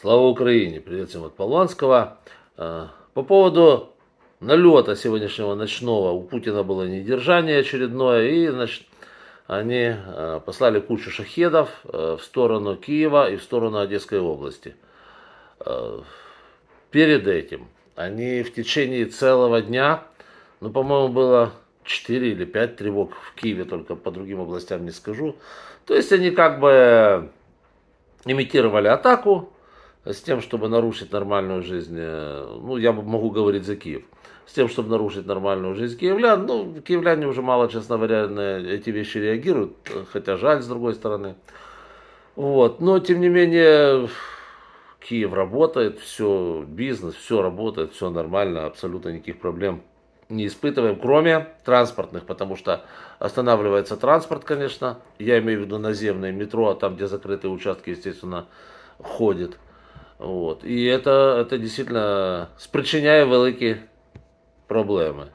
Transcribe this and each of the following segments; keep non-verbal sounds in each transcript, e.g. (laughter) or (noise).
Слава Украине! Привет всем от Полванского. Э, по поводу налета сегодняшнего ночного. У Путина было недержание очередное. И, значит, они э, послали кучу шахедов э, в сторону Киева и в сторону Одесской области. Перед этим они в течение целого дня, ну, по-моему, было 4 или 5 тревог в Киеве, только по другим областям не скажу. То есть они как бы имитировали атаку, с тем, чтобы нарушить нормальную жизнь, э, ну, я могу говорить за Киев, с тем, чтобы нарушить нормальную жизнь киевлян. Ну, киевляне уже мало, честно говоря, на эти вещи реагируют, хотя жаль, с другой стороны. Вот, но, тем не менее, Киев работает, все, бизнес, все работает, все нормально, абсолютно никаких проблем не испытываем, кроме транспортных, потому что останавливается транспорт, конечно, я имею в виду наземное метро, а там, где закрытые участки, естественно, ходит. Вот и это это действительно спричиняет великие проблемы.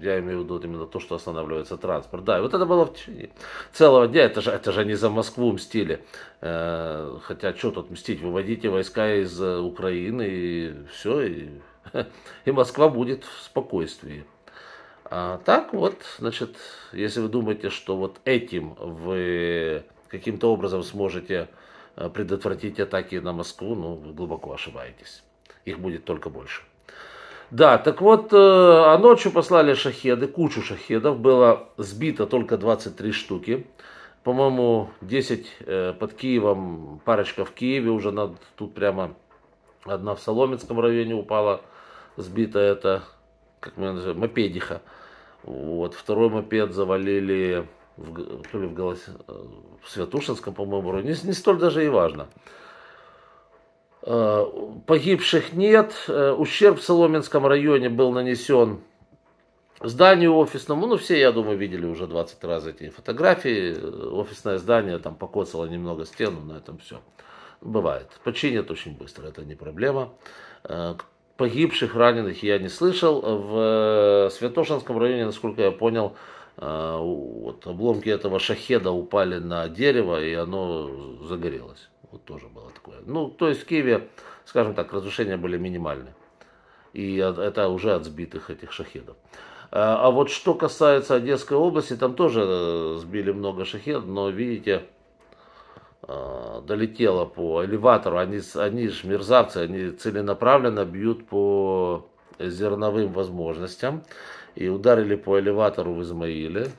Я имею в виду именно то, что останавливается транспорт. Да, и вот это было в течение целого дня. Это же, это же не за Москву мстили. Э, хотя что тут мстить? Выводите войска из э, Украины и все. И, (laughs) и Москва будет в спокойствии. А так вот, значит, если вы думаете, что вот этим вы каким-то образом сможете Э, предотвратить атаки на Москву, ну, вы глубоко ошибаетесь. Их будет только больше. Да, так вот, э, а ночью послали шахеды, кучу шахедов, было сбито только 23 штуки. По-моему, 10 э, под Киевом, парочка в Киеве уже, над, тут прямо одна в Соломенском районе упала, сбита это, как мы называем, мопедиха. Вот, второй мопед завалили в, то ли в, Голос... Э, в Святушинском, по-моему, не, не столь даже и важно. Э, погибших нет. Э, ущерб в Соломенском районе был нанесен зданию офисному. Ну, все, я думаю, видели уже 20 раз эти фотографии. Офисное здание там покоцало немного стену, на этом все. Бывает. Починят очень быстро, это не проблема. Погибших, раненых я не слышал. В Святошинском районе, насколько я понял, а, вот, обломки этого шахеда упали на дерево, и оно загорелось. Вот тоже было такое. Ну, то есть в Киеве, скажем так, разрушения были минимальны. И это уже от сбитых этих шахедов. А, а вот что касается Одесской области, там тоже э, сбили много шахед, но видите, а, долетело по элеватору. Они, они же мерзавцы, они целенаправленно бьют по зерновым возможностям и ударили по элеватору в Измаиле.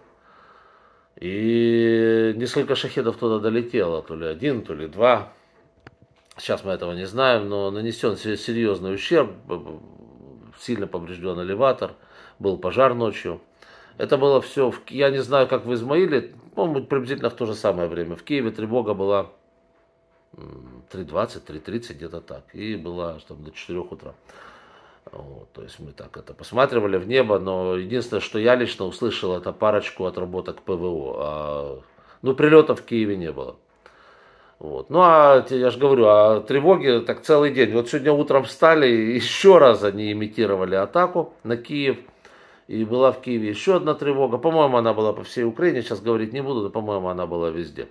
И несколько шахедов туда долетело, то ли один, то ли два. Сейчас мы этого не знаем, но нанесен серьезный ущерб, сильно поврежден элеватор, был пожар ночью. Это было все, в, я не знаю, как в Измаиле, по-моему, ну, приблизительно в то же самое время. В Киеве тревога была 3.20, 3.30, где-то так. И была там, до 4 утра. Вот, то есть мы так это посматривали в небо, но единственное, что я лично услышал, это парочку отработок ПВО. А, ну, прилетов в Киеве не было. Вот. Ну, а я же говорю, о а тревоге так целый день. Вот сегодня утром встали, (laughs) еще раз они имитировали атаку на Киев. И была в Киеве еще одна тревога. По-моему, она была по всей Украине. Сейчас говорить не буду, но, по-моему, она была везде.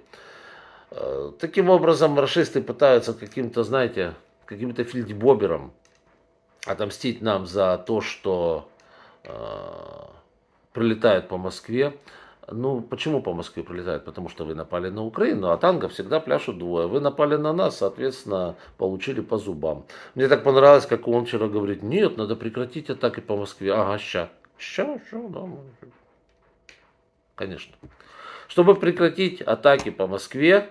Э, таким образом, расисты пытаются каким-то, знаете, каким-то фельдбобером отомстить нам за то, что э, прилетают по Москве. Ну, почему по Москве прилетают? Потому что вы напали на Украину, а танго всегда пляшут двое. Вы напали на нас, соответственно, получили по зубам. Мне так понравилось, как он вчера говорит, нет, надо прекратить атаки по Москве. Ага, ща. Ща, ща, да. Конечно. Чтобы прекратить атаки по Москве,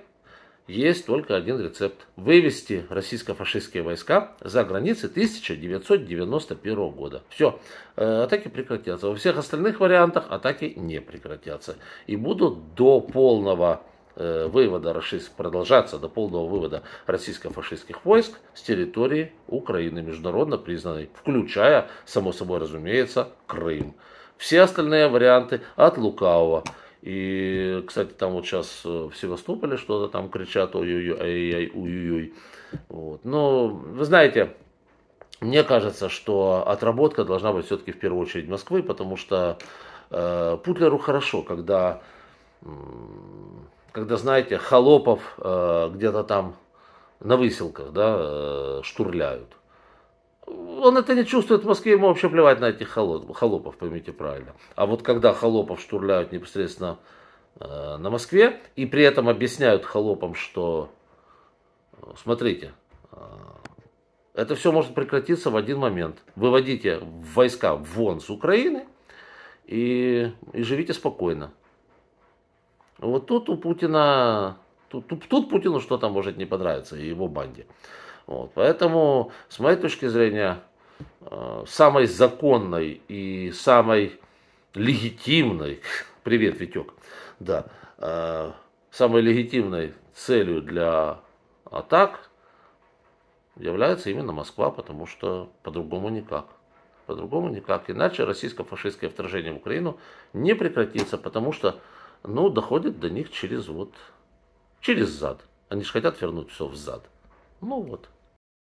есть только один рецепт. Вывести российско-фашистские войска за границы 1991 года. Все, э, атаки прекратятся. Во всех остальных вариантах атаки не прекратятся. И будут до полного э, вывода расист, продолжаться до полного вывода российско-фашистских войск с территории Украины, международно признанной, включая, само собой разумеется, Крым. Все остальные варианты от лукавого. И, кстати, там вот сейчас э, в Севастополе что-то там кричат, ой-ой-ой, ой-ой, ой Вот. Но, вы знаете, мне кажется, что отработка должна быть все-таки в первую очередь Москвы, потому что э, Путлеру хорошо, когда, э, когда знаете, холопов э, где-то там на выселках да, э, штурляют он это не чувствует в Москве, ему вообще плевать на этих холопов, поймите правильно. А вот когда холопов штурляют непосредственно э, на Москве, и при этом объясняют холопам, что, э, смотрите, э, это все может прекратиться в один момент. Выводите войска вон с Украины и, и живите спокойно. Вот тут у Путина, тут, тут, тут Путину что-то может не понравиться и его банде. Вот, поэтому, с моей точки зрения, э, самой законной и самой легитимной, (laughs) привет, Витек, да, э, самой легитимной целью для атак является именно Москва, потому что по-другому никак. По-другому никак. Иначе российско-фашистское вторжение в Украину не прекратится, потому что ну, доходит до них через вот, через зад. Они же хотят вернуть все в зад. Ну вот.